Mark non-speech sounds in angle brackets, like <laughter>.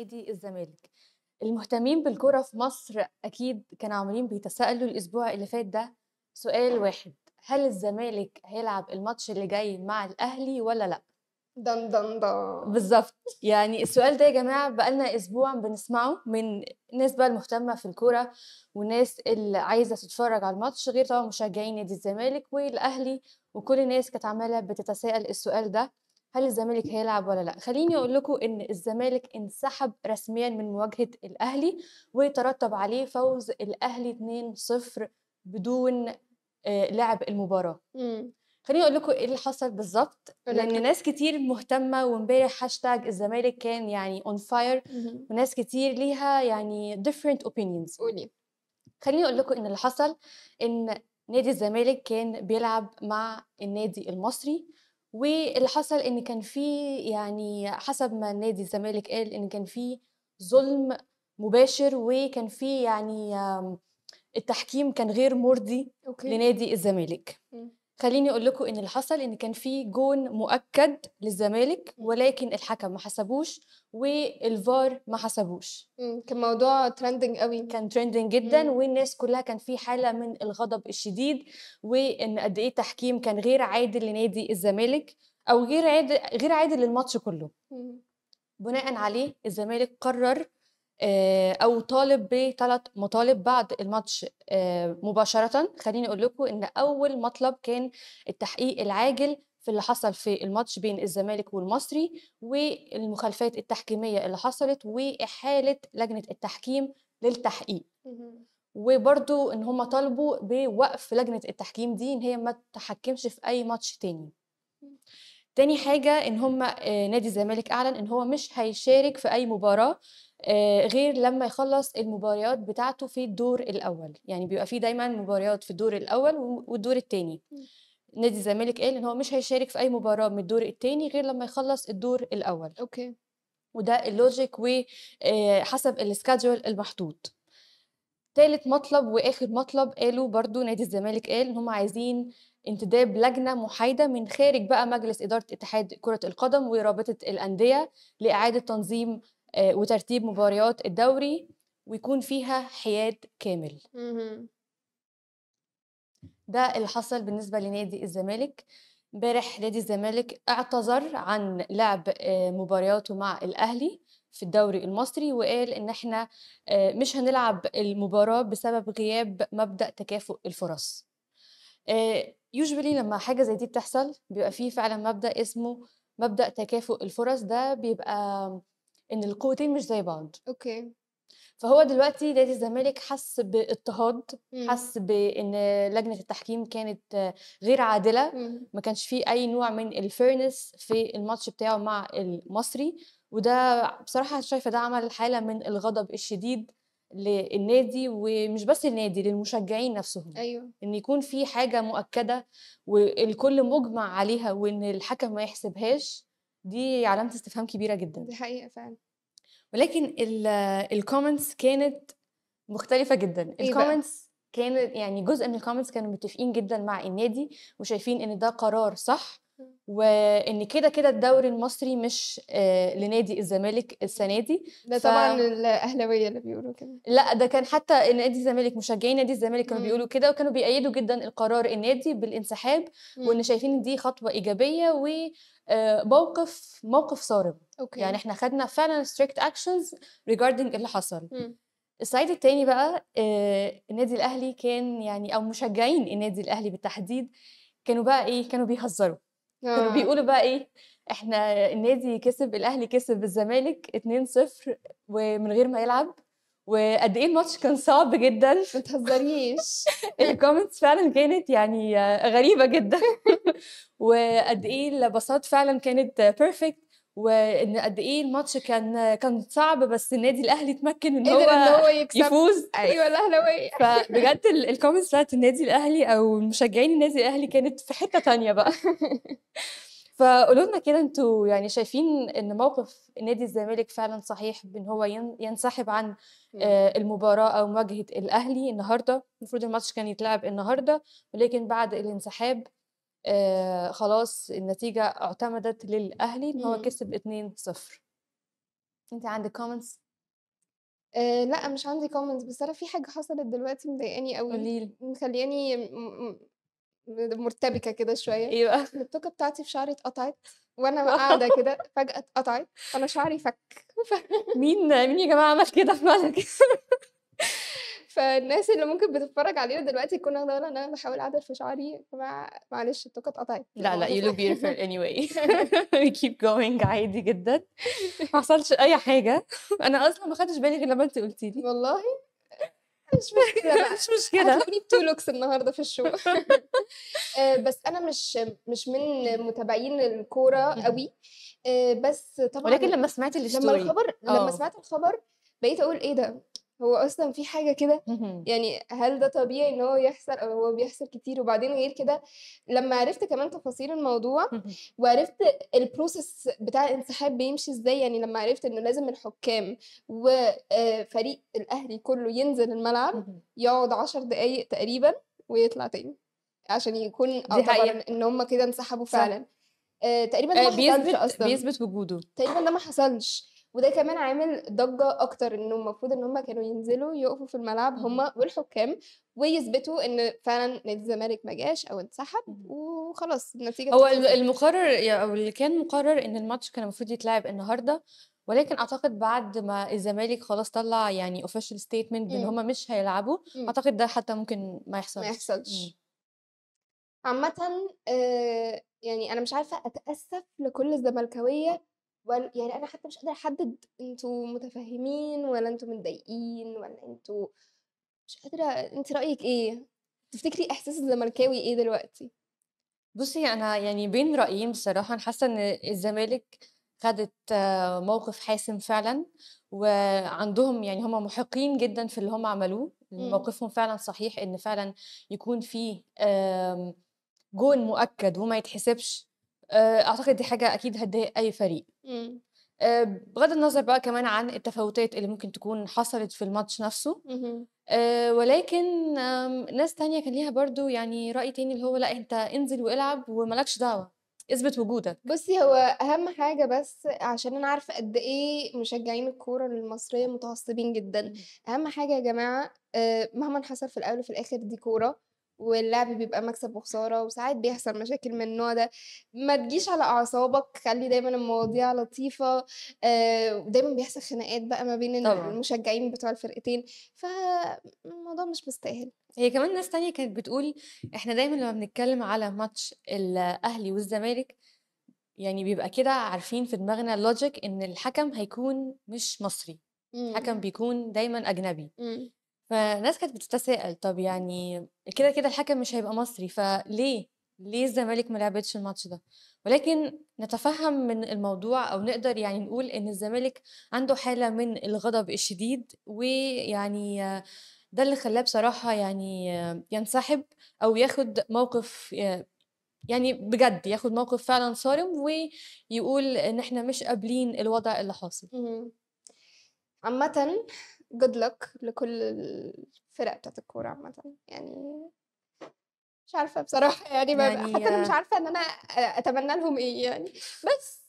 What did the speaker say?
نادي الزمالك المهتمين بالكرة في مصر أكيد كانوا عمالين بيتساءلوا الأسبوع اللي فات ده سؤال واحد هل الزمالك هيلعب الماتش اللي جاي مع الأهلي ولا لأ؟ دن دن دن بالظبط يعني السؤال ده يا جماعة بقالنا أسبوع بنسمعه من الناس بقى المهتمة في الكورة وناس اللي عايزة تتفرج على الماتش غير طبعا مشجعين نادي الزمالك والأهلي وكل الناس كانت عمالة بتتساءل السؤال ده هل الزمالك هيلعب ولا لا خليني اقول لكم ان الزمالك انسحب رسميا من مواجهه الاهلي وترتب عليه فوز الاهلي 2-0 بدون آه، لعب المباراه خليني اقول لكم ايه اللي حصل بالظبط لان ناس كتير مهتمه وامبارح هاشتاج الزمالك كان يعني اون فاير وناس كتير ليها يعني ديفرنت اوبينينز قولي خليني اقول لكم ان اللي حصل ان نادي الزمالك كان بيلعب مع النادي المصري واللي حصل ان كان في يعني حسب ما نادي الزمالك قال ان كان في ظلم مباشر وكان في يعني التحكيم كان غير مرضي أوكي. لنادي الزمالك م. خليني اقول لكم ان اللي حصل ان كان في جون مؤكد للزمالك ولكن الحكم ما حسبوش والفار ما حسبوش كان موضوع ترندنج قوي كان ترندنج جدا مم. والناس كلها كان في حاله من الغضب الشديد وان قد ايه تحكيم كان غير عادل لنادي الزمالك او غير عادل غير عادل للماتش كله مم. بناء عليه الزمالك قرر آه، او طالب بثلاث مطالب بعد الماتش آه، مباشره خليني اقول لكم ان اول مطلب كان التحقيق العاجل في اللي حصل في الماتش بين الزمالك والمصري والمخالفات التحكيميه اللي حصلت واحاله لجنه التحكيم للتحقيق وبرضو ان هم طالبوا بوقف لجنه التحكيم دي ان هي ما تحكمش في اي ماتش تاني تاني حاجه ان هم آه، نادي الزمالك اعلن ان هو مش هيشارك في اي مباراه آه، غير لما يخلص المباريات بتاعته في الدور الاول يعني بيبقى في دايما مباريات في الدور الاول والدور الثاني نادي الزمالك قال ان هو مش هيشارك في اي مباراه من الدور الثاني غير لما يخلص الدور الاول اوكي وده اللوجيك وحسب آه، السكادجول المحطوط ثالث مطلب واخر مطلب قالوا برضو نادي الزمالك قال ان هم عايزين انتداب لجنه محايده من خارج بقى مجلس اداره اتحاد كره القدم ورابطه الانديه لاعاده تنظيم آه، وترتيب مباريات الدوري ويكون فيها حياد كامل ده اللي حصل بالنسبه لنادي الزمالك امبارح نادي الزمالك اعتذر عن لعب آه، مبارياته مع الاهلي في الدوري المصري وقال ان احنا آه، مش هنلعب المباراه بسبب غياب مبدا تكافؤ الفرص يوجوالي لما حاجه زي دي بتحصل بيبقى فيه فعلا مبدا اسمه مبدا تكافؤ الفرص ده بيبقى ان القوتين مش زي بعض اوكي فهو دلوقتي نادي الزمالك حس باضطهاد حس بان لجنه التحكيم كانت غير عادله ما كانش فيه اي نوع من الفيرنس في الماتش بتاعه مع المصري وده بصراحه شايفه ده عمل حاله من الغضب الشديد للنادي ومش بس النادي للمشجعين نفسهم ايوه ان يكون في حاجه مؤكده والكل مجمع عليها وان الحكم ما يحسبهاش دي علامه استفهام كبيره جدا دي حقيقه فعلا ولكن الكومنتس كانت مختلفه جدا إيه الكومنتس كانت يعني جزء من الكومنتس كانوا متفقين جدا مع النادي وشايفين ان ده قرار صح وان كده كده الدوري المصري مش آه، لنادي الزمالك السنه دي ده ف... طبعا الاهلاويه اللي بيقولوا كده لا ده كان حتى نادي الزمالك مشجعين نادي الزمالك كانوا بيقولوا كده وكانوا بيأيدوا جدا القرار النادي بالانسحاب مم. وان شايفين دي خطوه ايجابيه و آه، موقف موقف صارم أوكي. يعني احنا خدنا فعلا strict actions regarding اللي حصل مم. الصعيد التاني بقى آه، النادي الاهلي كان يعني او مشجعين النادي الاهلي بالتحديد كانوا بقى ايه كانوا بيهزروا كانوا آه. بيقولوا بقى ايه احنا النادي كسب الاهلي كسب الزمالك 2-0 ومن غير ما يلعب وقد ايه الماتش كان صعب جدا ما تهزريش <laughs> الكومنتس فعلا كانت يعني غريبه جدا <laughs> وقد ايه الباصات فعلا كانت بيرفكت وان قد ايه الماتش كان كان صعب بس النادي الاهلي تمكن ان هو, إن هو يكسب. يفوز ايوه الاهلاويه <laughs> فبجد الكومنتس بتاعت النادي الاهلي او مشجعين النادي الاهلي كانت في حته تانية بقى <laughs> فقولوا لنا كده انتوا يعني شايفين ان موقف نادي الزمالك فعلا صحيح بان هو ينسحب عن آه، المباراه او مواجهه الاهلي النهارده المفروض الماتش كان يتلعب النهارده ولكن بعد الانسحاب آه، خلاص النتيجه اعتمدت للاهلي ان هو إمم. كسب 2-0 انت عندك كومنتس آه لا مش عندي كومنتس بس انا في حاجه حصلت دلوقتي مضايقاني قوي قليل مخلياني م... م... مرتبكه كده شويه ايه بقى <laughs> التوكه بتاعتي في شعري اتقطعت <laughs> وانا قاعده كده فجاه اتقطعت انا شعري فك مين مين يا جماعه عمل كده في <laughs> مالك فالناس اللي ممكن بتتفرج علينا دلوقتي يكون واخده بالها ان انا بحاول اعدل في شعري يا جماعه معلش الطاقه اتقطعت لا لا يعني you look beautiful <laughs> anyway <laughs> we keep going عادي جدا ما <laughs> حصلش اي حاجه انا اصلا ما خدتش بالي غير لما انت قلتي لي والله مش مشكله مش مشكله هتلاقوني بتو لوكس النهارده في الشو آه، بس انا مش مش من متابعين الكوره قوي آه، بس طبعا ولكن لما سمعت الستوري لما الخبر لما آه. سمعت الخبر بقيت اقول ايه ده هو اصلا في حاجه كده يعني هل ده طبيعي ان هو يحصل او هو بيحصل كتير وبعدين غير كده لما عرفت كمان تفاصيل الموضوع وعرفت البروسيس بتاع الانسحاب بيمشي ازاي يعني لما عرفت انه لازم الحكام وفريق آه، الاهلي كله ينزل الملعب يقعد عشر دقايق تقريبا ويطلع تاني عشان يكون طبعا ان هم كده انسحبوا فعلا آه، تقريبا ده آه، ما حصلش اصلا بيثبت وجوده تقريبا ده ما حصلش وده كمان عامل ضجه اكتر انه المفروض ان هم كانوا ينزلوا يقفوا في الملعب هم والحكام ويثبتوا ان فعلا نادي الزمالك ما جاش او انسحب وخلاص النتيجه هو المقرر او اللي كان مقرر ان الماتش كان المفروض يتلعب النهارده ولكن اعتقد بعد ما الزمالك خلاص طلع يعني اوفيشال ستيتمنت ان هم مش هيلعبوا اعتقد ده حتى ممكن ما يحصلش ما يحصلش عامه آه، يعني انا مش عارفه اتاسف لكل الزملكاويه ولا يعني أنا حتى مش قادرة أحدد أنتوا متفهمين ولا أنتوا متضايقين ولا أنتوا مش قادرة أنت رأيك إيه؟ تفتكري إحساس الزملكاوي إيه دلوقتي؟ بصي أنا يعني بين رأيين بصراحة أنا حاسة إن الزمالك خدت موقف حاسم فعلا وعندهم يعني هم محقين جدا في اللي هم عملوه إمم. موقفهم فعلا صحيح ان فعلا يكون في آمم، جون مؤكد وما يتحسبش آه، اعتقد دي حاجه اكيد هتضايق اي فريق آه، بغض النظر بقى كمان عن التفاوتات اللي ممكن تكون حصلت في الماتش نفسه آه ولكن ناس تانية كان ليها برضو يعني رأي تاني اللي هو لا انت انزل والعب وملكش دعوة اثبت وجودك بصي هو اهم حاجه بس عشان انا عارفه قد ايه مشجعين الكوره المصريه متعصبين جدا اهم حاجه يا جماعه آه، مهما حصل في الاول وفي الاخر دي كوره واللعب بيبقى مكسب وخساره وساعات بيحصل مشاكل من النوع ده ما تجيش على اعصابك خلي دايما المواضيع لطيفه آه، ودايما بيحصل خناقات بقى ما بين طبعا. المشجعين بتوع الفرقتين فالموضوع مش مستاهل هي كمان ناس تانية كانت بتقول احنا دايما لما بنتكلم على ماتش الاهلي والزمالك يعني بيبقى كده عارفين في دماغنا اللوجيك ان الحكم هيكون مش مصري إمم. الحكم حكم بيكون دايما اجنبي مم. فالناس كانت بتتساءل طب يعني كده كده الحكم مش هيبقى مصري فليه ليه الزمالك ما لعبتش الماتش ده ولكن نتفهم من الموضوع او نقدر يعني نقول ان الزمالك عنده حاله من الغضب الشديد ويعني ده اللي خلاه بصراحه يعني ينسحب او ياخد موقف يعني بجد ياخد موقف فعلا صارم ويقول ان احنا مش قابلين الوضع اللي حاصل عامه جود لك لكل الفرق بتاعت الكوره عامه يعني مش عارفه بصراحه يعني, يعني حتى انا مش عارفه ان انا اتمنى لهم ايه يعني بس